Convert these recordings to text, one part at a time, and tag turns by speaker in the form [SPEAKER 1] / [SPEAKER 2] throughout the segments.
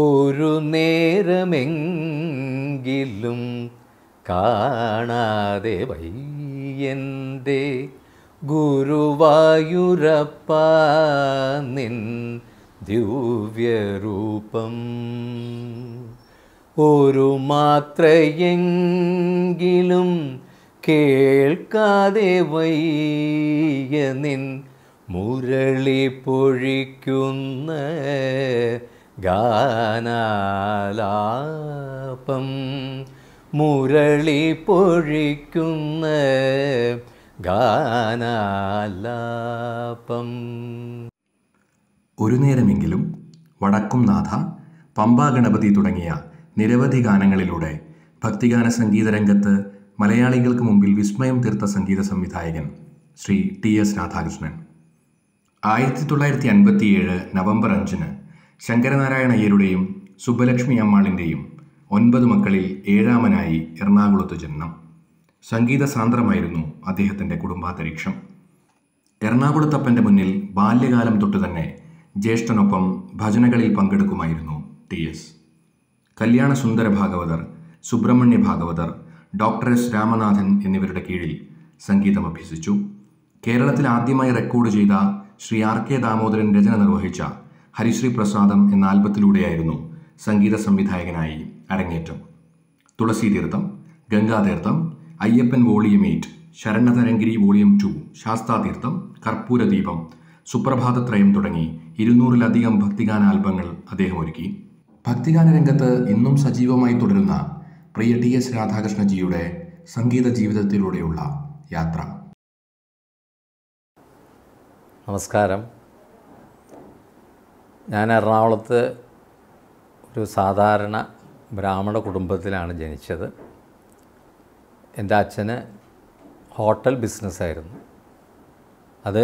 [SPEAKER 1] ഒരു നേരമെങ്കിലും കാണാതെ വയ്യന്തേ ഗുരുവായൂരപ്പ നിൻ ദിവ്യരൂപം ഒരു മാത്രയെങ്കിലും കേൾക്കാതെ വയ്യ നിൻ മുരളി പൊഴിക്കുന്ന ഗാനാലാപം മുരളി പൊഴിക്കുന്ന ഗാനാലാപം
[SPEAKER 2] ഒരു നേരമെങ്കിലും വടക്കും നാഥ പമ്പാ ഗണപതി തുടങ്ങിയ നിരവധി ഗാനങ്ങളിലൂടെ ഭക്തിഗാന സംഗീത രംഗത്ത് മലയാളികൾക്ക് മുമ്പിൽ വിസ്മയം തീർത്ത സംഗീത സംവിധായകൻ ശ്രീ ടി എസ് രാധാകൃഷ്ണൻ ആയിരത്തി തൊള്ളായിരത്തി അൻപത്തിയേഴ് നവംബർ അഞ്ചിന് ശങ്കരനാരായണയ്യരുടെയും സുബ്ബലക്ഷ്മി അമ്മാളിൻ്റെയും ഒൻപത് മക്കളിൽ ഏഴാമനായി എറണാകുളത്ത് ജനനം സംഗീത സാന്ദ്രമായിരുന്നു അദ്ദേഹത്തിൻ്റെ കുടുംബാന്തരീക്ഷം എറണാകുളത്തപ്പൻ്റെ മുന്നിൽ ബാല്യകാലം തൊട്ട് തന്നെ ജ്യേഷ്ഠനൊപ്പം ഭജനകളിൽ പങ്കെടുക്കുമായിരുന്നു T S Kalyana Sundara Bhagavathar Subrahmanya Bhagavathar doctor S Ramanathan എന്നിവരുടെ കീഴിൽ സംഗീതം അഭ്യസിച്ചു കേരളത്തിൽ ആദ്യമായി റെക്കോർഡ് ചെയ്ത ശ്രീ ആർ കെ ദാമോദരൻ രചന നിർവഹിച്ച ഹരിശ്രീ പ്രസാദം എന്ന ആൽബത്തിലൂടെയായിരുന്നു സംഗീത സംവിധായകനായി അരങ്ങേറ്റം Thulasi Theertham Gangatheertham Ayyappan volume eight Sharanatharangiri volume two Sasthatheertham Karpooradeepam Suprabhathathrayam തുടങ്ങി ഇരുന്നൂറിലധികം ഭക്തിഗാന ആൽബങ്ങൾ അദ്ദേഹം ഒരുക്കി ഭക്തിഗാന രംഗത്ത് ഇന്നും സജീവമായി തുടരുന്ന പ്രിയ ടി എസ് രാധാകൃഷ്ണജിയുടെ സംഗീത ജീവിതത്തിലൂടെയുള്ള യാത്ര
[SPEAKER 1] നമസ്കാരം ഞാൻ എറണാകുളത്ത് ഒരു സാധാരണ ബ്രാഹ്മണ കുടുംബത്തിലാണ് ജനിച്ചത് എൻ്റെ അച്ഛന് ഹോട്ടൽ ബിസിനസ്സായിരുന്നു അത്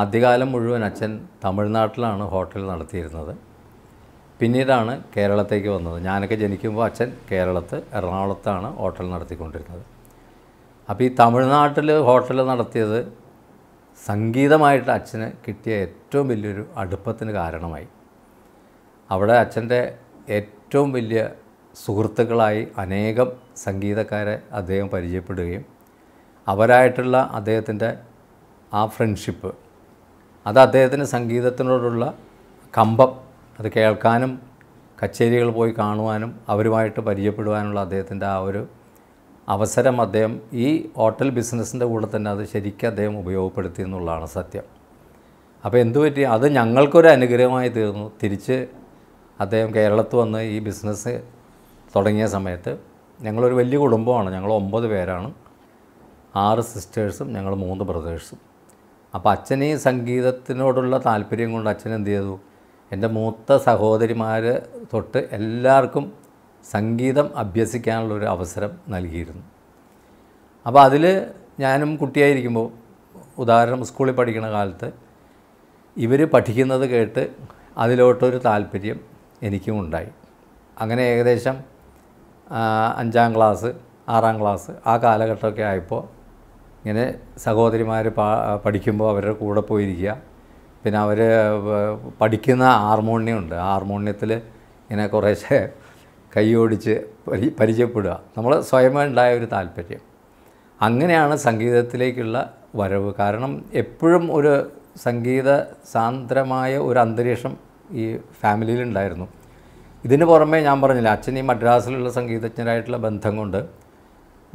[SPEAKER 1] ആദ്യകാലം മുഴുവൻ അച്ഛൻ തമിഴ്നാട്ടിലാണ് ഹോട്ടൽ നടത്തിയിരുന്നത് പിന്നീടാണ് കേരളത്തേക്ക് വന്നത് ഞാനൊക്കെ ജനിക്കുമ്പോൾ അച്ഛൻ കേരളത്ത് എറണാകുളത്താണ് ഹോട്ടൽ നടത്തിക്കൊണ്ടിരുന്നത് അപ്പോൾ ഈ തമിഴ്നാട്ടിൽ ഹോട്ടൽ നടത്തിയത് സംഗീതമായിട്ട് അച്ഛന് കിട്ടിയ ഏറ്റവും വലിയൊരു അടുപ്പത്തിന് കാരണമായി അവിടെ അച്ഛൻ്റെ ഏറ്റവും വലിയ സുഹൃത്തുക്കളായി അനേകം സംഗീതക്കാരെ അദ്ദേഹം പരിചയപ്പെടുകയും അവരായിട്ടുള്ള അദ്ദേഹത്തിൻ്റെ ആ ഫ്രണ്ട്ഷിപ്പ് അത് അദ്ദേഹത്തിൻ്റെ സംഗീതത്തിനോടുള്ള കമ്പം അത് കേൾക്കാനും കച്ചേരികൾ പോയി കാണുവാനും അവരുമായിട്ട് പരിചയപ്പെടുവാനുള്ള അദ്ദേഹത്തിൻ്റെ ആ ഒരു അവസരം അദ്ദേഹം ഈ ഹോട്ടൽ ബിസിനസ്സിൻ്റെ കൂടെ തന്നെ അത് ശരിക്കും അദ്ദേഹം ഉപയോഗപ്പെടുത്തി എന്നുള്ളതാണ് സത്യം അപ്പോൾ എന്തുപറ്റി അത് ഞങ്ങൾക്കൊരു അനുഗ്രഹമായി തീർന്നു തിരിച്ച് അദ്ദേഹം കേരളത്തിൽ വന്ന് ഈ ബിസിനസ് തുടങ്ങിയ സമയത്ത് ഞങ്ങളൊരു വലിയ കുടുംബമാണ് ഞങ്ങൾ ഒമ്പത് പേരാണ് ആറ് സിസ്റ്റേഴ്സും ഞങ്ങൾ മൂന്ന് ബ്രദേഴ്സും അപ്പോൾ അച്ഛന് ഈ സംഗീതത്തിനോടുള്ള താല്പര്യം കൊണ്ട് അച്ഛൻ എന്ത് ചെയ്തു എൻ്റെ മൂത്ത സഹോദരിമാർ തൊട്ട് എല്ലാവർക്കും സംഗീതം അഭ്യസിക്കാനുള്ളൊരു അവസരം നൽകിയിരുന്നു അപ്പോൾ അതിൽ ഞാനും കുട്ടിയായിരിക്കുമ്പോൾ ഉദാഹരണം സ്കൂളിൽ പഠിക്കുന്ന കാലത്ത് ഇവർ പഠിക്കുന്നത് കേട്ട് അതിലോട്ടൊരു താല്പര്യം എനിക്കും ഉണ്ടായി അങ്ങനെ ഏകദേശം അഞ്ചാം ക്ലാസ് ആറാം ക്ലാസ് ആ കാലഘട്ടമൊക്കെ ആയപ്പോൾ ഇങ്ങനെ സഹോദരിമാർ പാ പഠിക്കുമ്പോൾ അവരുടെ കൂടെ പോയിരിക്കുക പിന്നെ അവർ പഠിക്കുന്ന ഹാർമോണിയം ഉണ്ട് ഹാർമോണിയത്തിൽ ഇങ്ങനെ കുറേശ്ശെ കൈയോടിച്ച് പരി പരിചയപ്പെടുക നമ്മൾ സ്വയമേ ഉണ്ടായ ഒരു താല്പര്യം അങ്ങനെയാണ് സംഗീതത്തിലേക്കുള്ള വരവ് കാരണം എപ്പോഴും ഒരു സംഗീത സാന്ദ്രമായ ഒരു അന്തരീക്ഷം ഈ ഫാമിലിയിലുണ്ടായിരുന്നു ഇതിന് പുറമേ ഞാൻ പറഞ്ഞില്ല അച്ഛൻ ഈ മദ്രാസിലുള്ള സംഗീതജ്ഞരായിട്ടുള്ള ബന്ധം കൊണ്ട്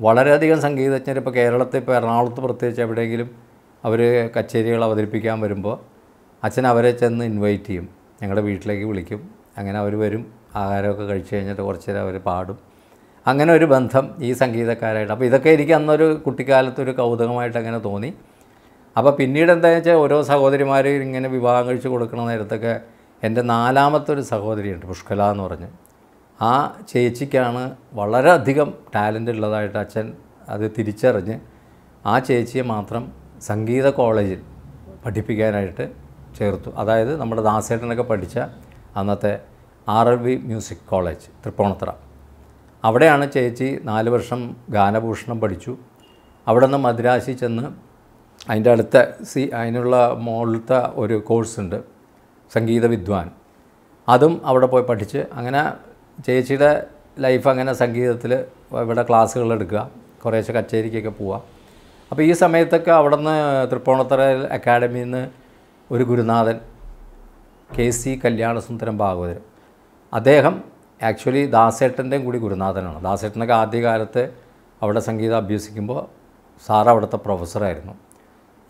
[SPEAKER 1] വളരെയധികം സംഗീതജ്ഞർ ഇപ്പോൾ കേരളത്തിൽ ഇപ്പോൾ എറണാകുളത്ത് പ്രത്യേകിച്ച് എവിടെയെങ്കിലും അവർ കച്ചേരികൾ അവതരിപ്പിക്കാൻ വരുമ്പോൾ അച്ഛൻ അവരെ ചെന്ന് ഇൻവൈറ്റ് ചെയ്യും ഞങ്ങളുടെ വീട്ടിലേക്ക് വിളിക്കും അങ്ങനെ അവർ വരും ആഹാരമൊക്കെ കഴിച്ചു കഴിഞ്ഞിട്ട് കുറച്ച് നേരം അവർ പാടും അങ്ങനെ ഒരു ബന്ധം ഈ സംഗീതക്കാരായിട്ട് അപ്പോൾ ഇതൊക്കെ എനിക്ക് അന്നൊരു കുട്ടിക്കാലത്തൊരു കൗതുകമായിട്ട് അങ്ങനെ തോന്നി അപ്പോൾ പിന്നീട് എന്താണെന്ന് വെച്ചാൽ ഓരോ സഹോദരിമാർ ഇങ്ങനെ വിവാഹം കഴിച്ച് കൊടുക്കുന്ന നേരത്തൊക്കെ എൻ്റെ നാലാമത്തെ ഒരു സഹോദരിയുണ്ട് പുഷ്കല എന്ന് പറഞ്ഞ് ആ ചേച്ചിക്കാണ് വളരെയധികം ടാലൻ്റ് ഉള്ളതായിട്ട് അച്ഛൻ അത് തിരിച്ചറിഞ്ഞ് ആ ചേച്ചിയെ മാത്രം സംഗീത കോളേജിൽ പഠിപ്പിക്കാനായിട്ട് ചേർത്തു അതായത് നമ്മുടെ ദാസേട്ടനൊക്കെ പഠിച്ച അന്നത്തെ R L V music college Tripunithura അവിടെയാണ് ചേച്ചി നാല് വർഷം ഗാനഭൂഷണം പഠിച്ചു അവിടെ നിന്ന് മദ്രാശി ചെന്ന് അതിൻ്റെ അടുത്ത സി അതിനുള്ള മുകളിലത്തെ ഒരു കോഴ്സുണ്ട് സംഗീത വിദ്വാൻ അതും അവിടെ പോയി പഠിച്ച് അങ്ങനെ ചേച്ചിയുടെ ലൈഫ് അങ്ങനെ സംഗീതത്തിൽ ഇവിടെ ക്ലാസ്സുകൾ എടുക്കുക കുറേശ്ശെ കച്ചേരിക്കൊക്കെ പോവുക അപ്പോൾ ഈ സമയത്തൊക്കെ അവിടെ നിന്ന് തൃപ്പൂണിത്തറ അക്കാഡമിയിൽ നിന്ന് ഒരു ഗുരുനാഥൻ കെ സി കല്യാണസുന്ദരം ഭാഗവതർ അദ്ദേഹം ആക്ച്വലി ദാസേട്ടൻ്റെയും കൂടി ഗുരുനാഥനാണ് ദാസേട്ടനൊക്കെ ആദ്യകാലത്ത് അവിടെ സംഗീതം അഭ്യസിക്കുമ്പോൾ സാർ അവിടുത്തെ പ്രൊഫസറായിരുന്നു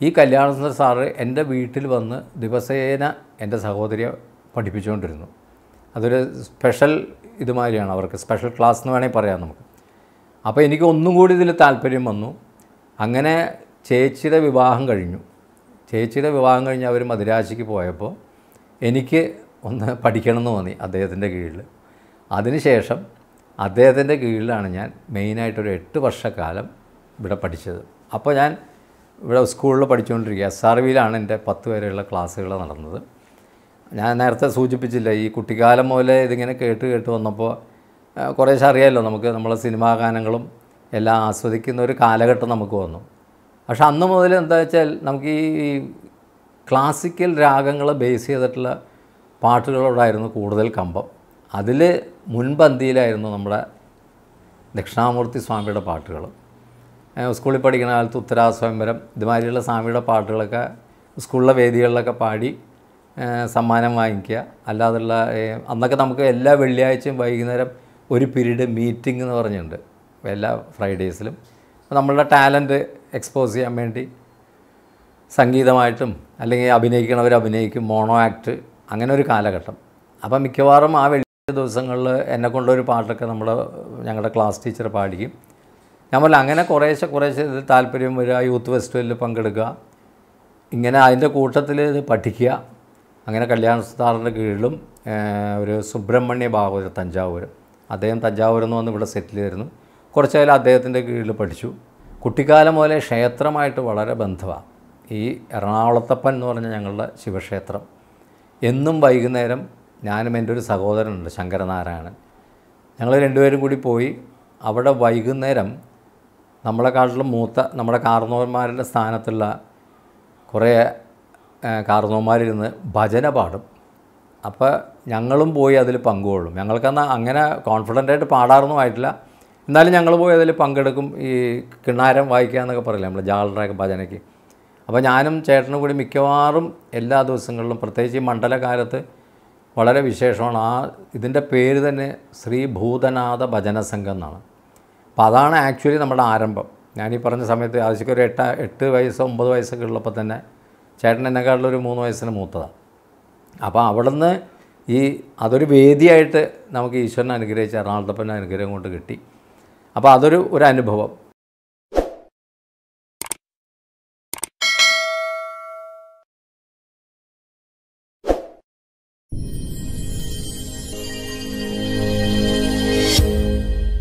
[SPEAKER 1] ഈ കല്യാണസുന്ദർ സാറ് എൻ്റെ വീട്ടിൽ വന്ന് ദിവസേന എൻ്റെ സഹോദരിയെ പഠിപ്പിച്ചുകൊണ്ടിരുന്നു അതൊരു സ്പെഷ്യൽ ഇതുമാതിരിയാണ് അവർക്ക് സ്പെഷ്യൽ ക്ലാസ് എന്ന് വേണമെങ്കിൽ പറയാം നമുക്ക് അപ്പോൾ എനിക്ക് ഒന്നും കൂടി ഇതിൽ താല്പര്യം വന്നു അങ്ങനെ ചേച്ചിയുടെ വിവാഹം കഴിഞ്ഞു ചേച്ചിയുടെ വിവാഹം കഴിഞ്ഞ് അവർ മദിരാശിക്ക് പോയപ്പോൾ എനിക്ക് ഒന്ന് പഠിക്കണമെന്ന് തോന്നി അദ്ദേഹത്തിൻ്റെ കീഴിൽ അതിനുശേഷം അദ്ദേഹത്തിൻ്റെ കീഴിലാണ് ഞാൻ മെയിനായിട്ടൊരു എട്ട് വർഷക്കാലം ഇവിടെ പഠിച്ചത് അപ്പോൾ ഞാൻ ഇവിടെ സ്കൂളിൽ പഠിച്ചുകൊണ്ടിരിക്കുക എസ് ആർ വിയിലാണ് എൻ്റെ പത്ത് വരെയുള്ള ക്ലാസ്സുകൾ നടന്നത് ഞാൻ നേരത്തെ സൂചിപ്പിച്ചില്ല ഈ കുട്ടിക്കാലം മുതലെ ഇതിങ്ങനെ കേട്ട് കേട്ട് വന്നപ്പോൾ കുറേശ്ശെ അറിയാമല്ലോ നമുക്ക് നമ്മളെ സിനിമാ ഗാനങ്ങളും എല്ലാം ആസ്വദിക്കുന്ന ഒരു കാലഘട്ടം നമുക്ക് വന്നു പക്ഷെ അന്ന് മുതൽ എന്താ വെച്ചാൽ നമുക്ക് ഈ ക്ലാസിക്കൽ രാഗങ്ങളെ ബേസ് ചെയ്തിട്ടുള്ള പാട്ടുകളോടായിരുന്നു കൂടുതൽ കമ്പം അതിൽ മുൻപന്തിയിലായിരുന്നു നമ്മുടെ ദക്ഷിണാമൂർത്തി സ്വാമിയുടെ പാട്ടുകളും സ്കൂളിൽ പഠിക്കുന്ന കാലത്ത് ഉത്തരാസ്വയംവരം ഇതുമാതിരിയുള്ള സ്വാമിയുടെ പാട്ടുകളൊക്കെ സ്കൂളിലെ വേദികളിലൊക്കെ പാടി സമ്മാനം വാങ്ങിക്കുക അല്ലാതുള്ള അന്നൊക്കെ നമുക്ക് എല്ലാ വെള്ളിയാഴ്ചയും വൈകുന്നേരം ഒരു പീരീഡ് മീറ്റിംഗ് എന്ന് പറഞ്ഞിട്ടുണ്ട് എല്ലാ ഫ്രൈഡേസിലും അപ്പോൾ നമ്മളുടെ ടാലൻറ്റ് എക്സ്പോസ് ചെയ്യാൻ വേണ്ടി സംഗീതമായിട്ടും അല്ലെങ്കിൽ അഭിനയിക്കണവർ അഭിനയിക്കും മോണോ ആക്ട് അങ്ങനെ ഒരു കാലഘട്ടം അപ്പം മിക്കവാറും ആ വെള്ളി ദിവസങ്ങളിൽ എന്നെ കൊണ്ടൊരു പാട്ടൊക്കെ നമ്മൾ ഞങ്ങളുടെ ക്ലാസ് ടീച്ചർ പാടിക്കും ഞാൻ പറഞ്ഞ അങ്ങനെ കുറേശ്ശെ കുറേശ്ശെ ഇതിൽ താല്പര്യം വരിക യൂത്ത് ഫെസ്റ്റിവലിൽ പങ്കെടുക്കുക ഇങ്ങനെ അതിൻ്റെ കൂട്ടത്തിൽ ഇത് പഠിക്കുക അങ്ങനെ കല്യാണ സ്ഥാറിൻ്റെ കീഴിലും ഒരു സുബ്രഹ്മണ്യ ഭാഗവതം തഞ്ചാവൂർ അദ്ദേഹം തഞ്ചാവൂരിൽ നിന്ന് വന്ന് ഇവിടെ സെറ്റിൽ കുറച്ച് കാലം അദ്ദേഹത്തിൻ്റെ കീഴിൽ പഠിച്ചു കുട്ടിക്കാലം പോലെ ക്ഷേത്രമായിട്ട് വളരെ ബന്ധമാണ് ഈ എറണാകുളത്തപ്പൻ എന്ന് പറഞ്ഞ ഞങ്ങളുടെ ശിവക്ഷേത്രം എന്നും വൈകുന്നേരം ഞാനും എൻ്റെ ഒരു സഹോദരനുണ്ട് ശങ്കരനാരായണൻ ഞങ്ങൾ രണ്ടുപേരും കൂടി പോയി അവിടെ വൈകുന്നേരം നമ്മളെ കാട്ടിലും മൂത്ത നമ്മുടെ കാർന്നോന്മാരുടെ സ്ഥാനത്തുള്ള കുറേ കാർന്നോന്മാരിരുന്ന് ഭജന പാടും അപ്പോൾ ഞങ്ങളും പോയി അതിൽ പങ്കുകൊള്ളും ഞങ്ങൾക്കെന്നാൽ അങ്ങനെ കോൺഫിഡൻ്റായിട്ട് പാടാറൊന്നും ആയിട്ടില്ല എന്നാലും ഞങ്ങൾ പോയി അതിൽ പങ്കെടുക്കും ഈ കിണാരം വായിക്കുക എന്നൊക്കെ പറയില്ല നമ്മൾ ജാളറൊക്കെ ഭജനയ്ക്ക് അപ്പോൾ ഞാനും ചേട്ടനും കൂടി മിക്കവാറും എല്ലാ ദിവസങ്ങളിലും പ്രത്യേകിച്ച് ഈ മണ്ഡലകാലത്ത് വളരെ വിശേഷമാണ് ആ ഇതിൻ്റെ പേര് തന്നെ ശ്രീ ഭൂതനാഥ ഭജന സംഘം എന്നാണ് അപ്പം അതാണ് ആക്ച്വലി നമ്മുടെ ആരംഭം ഞാൻ ഈ പറഞ്ഞ സമയത്ത് ആവശ്യം ഒരു എട്ട് എട്ട് വയസ്സോ ഒമ്പത് വയസ്സൊക്കെ ഉള്ളപ്പോൾ തന്നെ ചേട്ടൻ എന്നെക്കാളിലൊരു മൂന്ന് വയസ്സിന് മൂത്തതാണ് അപ്പോൾ അവിടുന്ന് ഈ അതൊരു വേദിയായിട്ട് നമുക്ക് ഈശ്വരനെ അനുഗ്രഹിച്ച എറണാകുളത്തപ്പൻ്റെ അനുഗ്രഹം കൊണ്ട് കിട്ടി അപ്പോൾ അതൊരു ഒരു അനുഭവം